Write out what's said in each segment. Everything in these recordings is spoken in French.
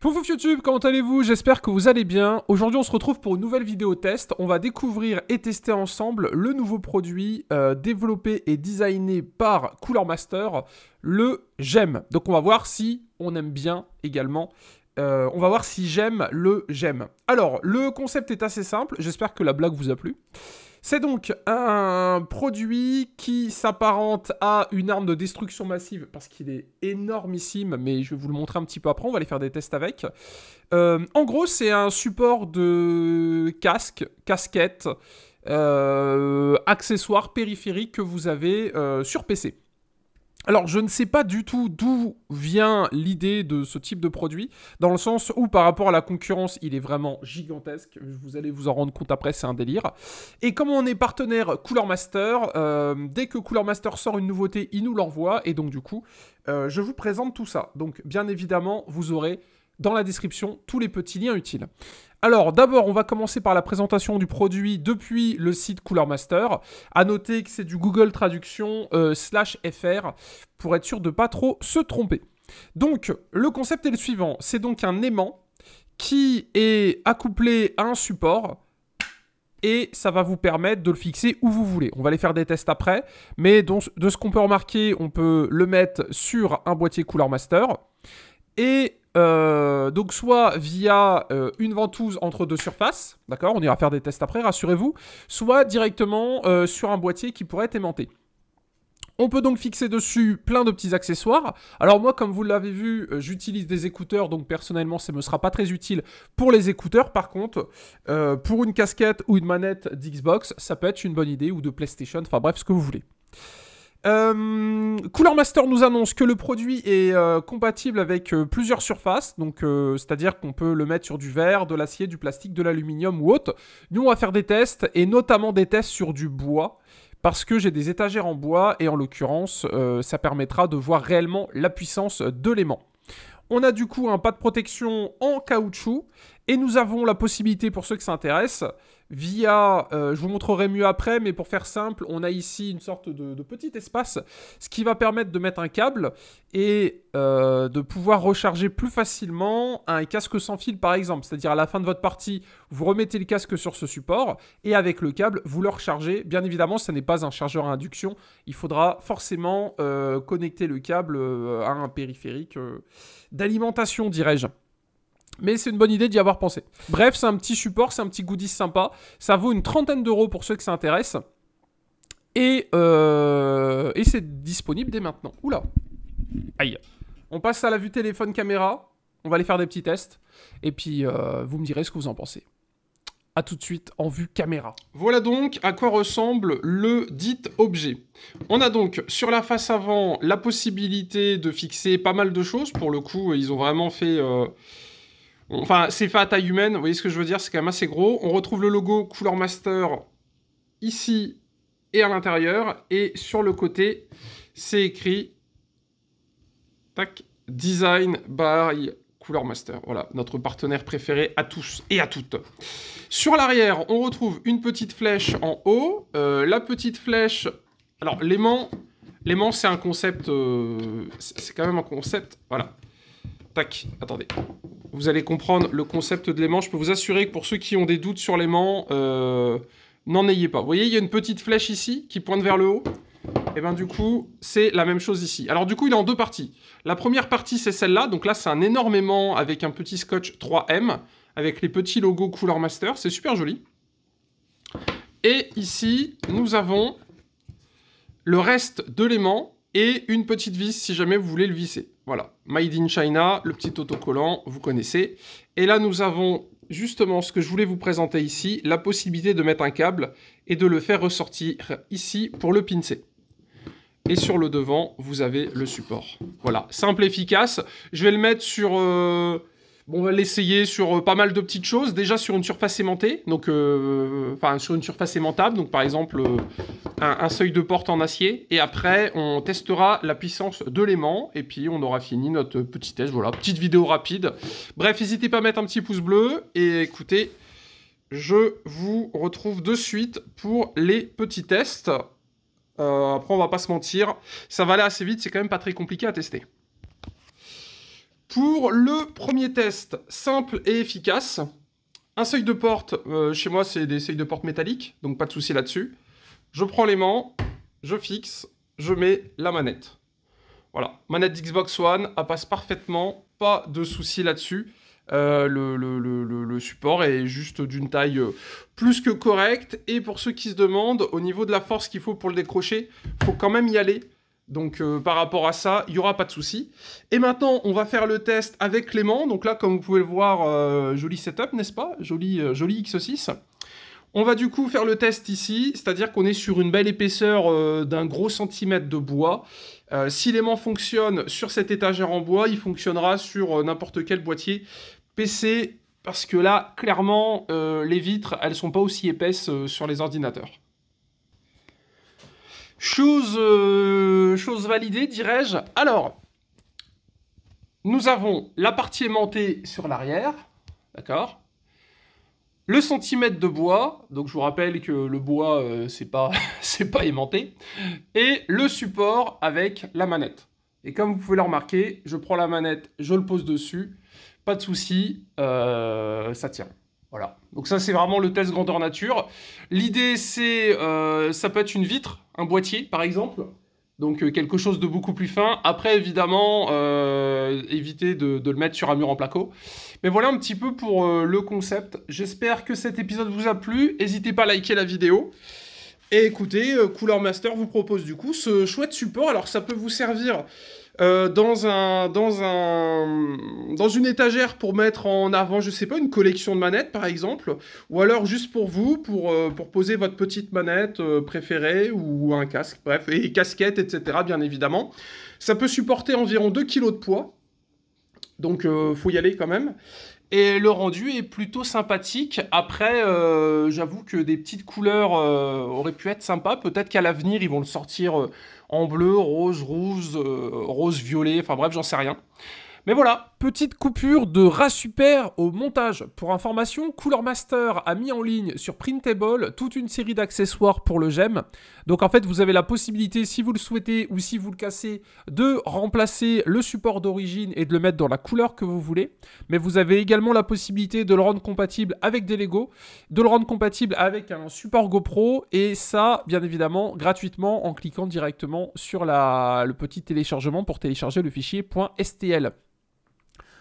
Foufouf YouTube, comment allez-vous J'espère que vous allez bien. Aujourd'hui, on se retrouve pour une nouvelle vidéo test. On va découvrir et tester ensemble le nouveau produit euh, développé et designé par Cooler Master, le GEM. Donc, on va voir si on aime bien également. Euh, on va voir si j'aime le GEM. Alors, le concept est assez simple. J'espère que la blague vous a plu. C'est donc un produit qui s'apparente à une arme de destruction massive parce qu'il est énormissime, mais je vais vous le montrer un petit peu après, on va aller faire des tests avec. Euh, en gros, c'est un support de casque, casquette, euh, accessoires, périphériques que vous avez euh, sur PC. Alors, je ne sais pas du tout d'où vient l'idée de ce type de produit, dans le sens où par rapport à la concurrence, il est vraiment gigantesque. Vous allez vous en rendre compte après, c'est un délire. Et comme on est partenaire Cooler Master, euh, dès que Cooler Master sort une nouveauté, il nous l'envoie. Et donc, du coup, euh, je vous présente tout ça. Donc, bien évidemment, vous aurez dans la description tous les petits liens utiles. Alors d'abord, on va commencer par la présentation du produit depuis le site Cooler Master. À noter que c'est du Google Traduction euh, slash fr pour être sûr de ne pas trop se tromper. Donc le concept est le suivant, c'est donc un aimant qui est accouplé à un support et ça va vous permettre de le fixer où vous voulez. On va aller faire des tests après, mais donc, de ce qu'on peut remarquer, on peut le mettre sur un boîtier Cooler Master et euh, donc soit via euh, une ventouse entre deux surfaces, d'accord On ira faire des tests après, rassurez-vous, soit directement euh, sur un boîtier qui pourrait être aimanté. On peut donc fixer dessus plein de petits accessoires. Alors moi, comme vous l'avez vu, j'utilise des écouteurs, donc personnellement, ça ne me sera pas très utile pour les écouteurs. Par contre, pour une casquette ou une manette d'Xbox, ça peut être une bonne idée, ou de PlayStation, enfin bref, ce que vous voulez. Euh, Cooler Master nous annonce que le produit est euh, compatible avec euh, plusieurs surfaces, donc euh, c'est-à-dire qu'on peut le mettre sur du verre, de l'acier, du plastique, de l'aluminium ou autre. Nous, on va faire des tests et notamment des tests sur du bois parce que j'ai des étagères en bois et en l'occurrence, ça permettra de voir réellement la puissance de l'aimant. On a du coup un pas de protection en caoutchouc et nous avons la possibilité, pour ceux qui s'intéressent, via, euh, je vous montrerai mieux après, mais pour faire simple, on a ici une sorte de, petit espace, ce qui va permettre de mettre un câble et euh, de pouvoir recharger plus facilement un casque sans fil par exemple. C'est-à-dire à la fin de votre partie, vous remettez le casque sur ce support et avec le câble, vous le rechargez. Bien évidemment, ce n'est pas un chargeur à induction, il faudra forcément euh, connecter le câble à un périphérique d'alimentation, dirais-je. Mais c'est une bonne idée d'y avoir pensé. Bref, c'est un petit support, c'est un petit goodies sympa. Ça vaut une trentaine d'euros pour ceux que ça intéresse. Et, euh, c'est disponible dès maintenant. Oula. Aïe. On passe à la vue téléphone caméra. On va aller faire des petits tests. Et puis, euh, vous me direz ce que vous en pensez. A tout de suite en vue caméra. Voilà donc à quoi ressemble le dit objet. On a donc sur la face avant la possibilité de fixer pas mal de choses. Pour le coup, ils ont vraiment fait... Euh, Enfin, c'est fait à taille humaine, vous voyez ce que je veux dire, c'est quand même assez gros. On retrouve le logo couleur master ici et à l'intérieur. Et sur le côté, c'est écrit tac, design by Couleur Master. Voilà, notre partenaire préféré à tous et à toutes. Sur l'arrière, on retrouve une petite flèche en haut. Euh, la petite flèche... Alors, l'aimant, l'aimant c'est un concept... Euh, c'est quand même un concept... Voilà. Tac, attendez. Vous allez comprendre le concept de l'aimant. Je peux vous assurer que pour ceux qui ont des doutes sur l'aimant, euh, n'en ayez pas. Vous voyez, il y a une petite flèche ici qui pointe vers le haut. Et eh bien du coup, c'est la même chose ici. Alors du coup, il est en deux parties. La première partie, c'est celle-là. Donc là, c'est un énorme aimant avec un petit scotch 3M, avec les petits logos Cooler Master. C'est super joli. Et ici, nous avons le reste de l'aimant et une petite vis si jamais vous voulez le visser. Voilà, Made in China, le petit autocollant, vous connaissez. Et là, nous avons justement ce que je voulais vous présenter ici, la possibilité de mettre un câble et de le faire ressortir ici pour le pincer. Et sur le devant, vous avez le support. Voilà, simple, efficace. Je vais le mettre sur... Euh, on va l'essayer sur euh, pas mal de petites choses. Déjà sur une surface aimantée, donc euh, euh, enfin sur une surface aimantable, donc par exemple un, seuil de porte en acier. Et après, on testera la puissance de l'aimant. Et puis on aura fini notre petit test. Voilà, petite vidéo rapide. Bref, n'hésitez pas à mettre un petit pouce bleu. Et écoutez, je vous retrouve de suite pour les petits tests. après, on va pas se mentir, ça va aller assez vite. C'est quand même pas très compliqué à tester. Pour le premier test, simple et efficace. Un seuil de porte, euh, chez moi c'est des seuils de porte métalliques, donc pas de souci là-dessus. Je prends l'aimant, je fixe, je mets la manette. Voilà, manette d'Xbox One, elle passe parfaitement, pas de souci là-dessus. Euh, le, le, support est juste d'une taille euh, plus que correcte. Et pour ceux qui se demandent, au niveau de la force qu'il faut pour le décrocher, faut quand même y aller. Donc euh, par rapport à ça, il n'y aura pas de souci. Et maintenant, on va faire le test avec Clément. Donc là, comme vous pouvez le voir, euh, joli setup, n'est-ce pas joli, euh, joli X6. On va du coup faire le test ici, c'est-à-dire qu'on est sur une belle épaisseur d'un gros centimètre de bois. si l'aimant fonctionne sur cette étagère en bois, il fonctionnera sur n'importe quel boîtier PC, parce que là, clairement, les vitres, elles ne sont pas aussi épaisses sur les ordinateurs. Euh, chose, validée, dirais-je. Alors, nous avons la partie aimantée sur l'arrière, d'accord le centimètre de bois, donc je vous rappelle que le bois, ce euh, c'est pas, pas aimanté, et le support avec la manette. Et comme vous pouvez le remarquer, je prends la manette, je le pose dessus, pas de souci, euh, ça tient. Voilà. Donc ça, c'est vraiment le test grandeur nature. L'idée, c'est, euh, ça peut être une vitre, un boîtier, par exemple. Donc euh, quelque chose de beaucoup plus fin. Après, évidemment, euh, éviter de, de, le mettre sur un mur en placo. Mais voilà un petit peu pour le concept. J'espère que cet épisode vous a plu. N'hésitez pas à liker la vidéo. Et écoutez, Cooler Master vous propose du coup ce chouette support. Alors ça peut vous servir euh, dans, un, dans, un, dans une étagère pour mettre en avant, je sais pas, une collection de manettes par exemple, ou alors juste pour vous, pour, euh, pour poser votre petite manette euh, préférée ou un casque, bref, et casquette, etc. bien évidemment. Ça peut supporter environ 2 kg de poids, donc faut y aller quand même. Et le rendu est plutôt sympathique. Après, euh, j'avoue que des petites couleurs euh, auraient pu être sympas. Peut-être qu'à l'avenir, ils vont le sortir euh, en bleu, rose, rouge, rose, violet. Enfin bref, j'en sais rien. Mais voilà, petite coupure de ras super au montage. Pour information, Cooler Master a mis en ligne sur Printable toute une série d'accessoires pour le gemme. Donc en fait, vous avez la possibilité, si vous le souhaitez ou si vous le cassez, de remplacer le support d'origine et de le mettre dans la couleur que vous voulez. Mais vous avez également la possibilité de le rendre compatible avec des Lego, de le rendre compatible avec un support GoPro et ça, bien évidemment, gratuitement en cliquant directement sur le petit téléchargement pour télécharger le fichier .stl.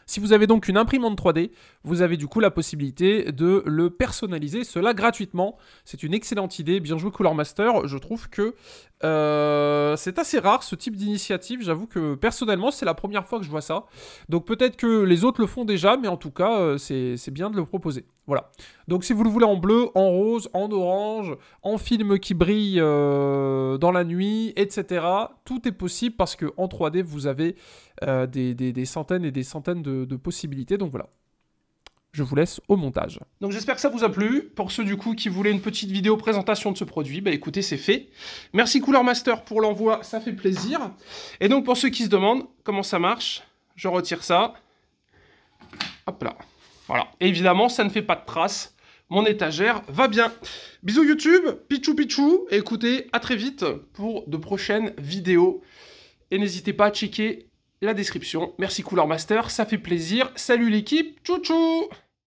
Si vous avez donc une imprimante 3D, vous avez du coup la possibilité de le personnaliser, cela gratuitement. C'est une excellente idée, bien joué Color Master. Je trouve que euh, c'est assez rare ce type d'initiative, j'avoue que personnellement c'est la première fois que je vois ça. Donc peut-être que les autres le font déjà, mais en tout cas euh, c'est bien de le proposer. Voilà. Donc si vous le voulez en bleu, en rose, en orange, en film qui brille euh, dans la nuit, etc. Tout est possible parce que en 3D vous avez des, centaines et des centaines de, de possibilités. Donc voilà. Je vous laisse au montage. Donc j'espère que ça vous a plu. Pour ceux du coup qui voulaient une petite vidéo présentation de ce produit, bah, écoutez, c'est fait. Merci Couleur Master pour l'envoi, ça fait plaisir. Et donc pour ceux qui se demandent comment ça marche, je retire ça. Hop là. Voilà. évidemment, ça ne fait pas de traces. Mon étagère va bien. Bisous YouTube, pichou pichou, écoutez, à très vite pour de prochaines vidéos. Et n'hésitez pas à checker la description. Merci Couleur Master, ça fait plaisir. Salut l'équipe, tchou tchou